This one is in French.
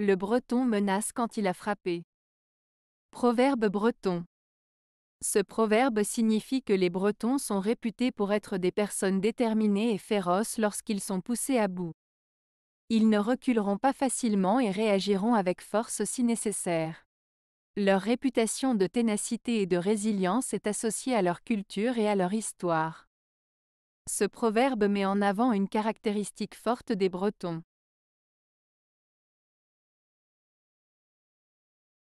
Le breton menace quand il a frappé. Proverbe breton. Ce proverbe signifie que les Bretons sont réputés pour être des personnes déterminées et féroces lorsqu'ils sont poussés à bout. Ils ne reculeront pas facilement et réagiront avec force si nécessaire. Leur réputation de ténacité et de résilience est associée à leur culture et à leur histoire. Ce proverbe met en avant une caractéristique forte des Bretons.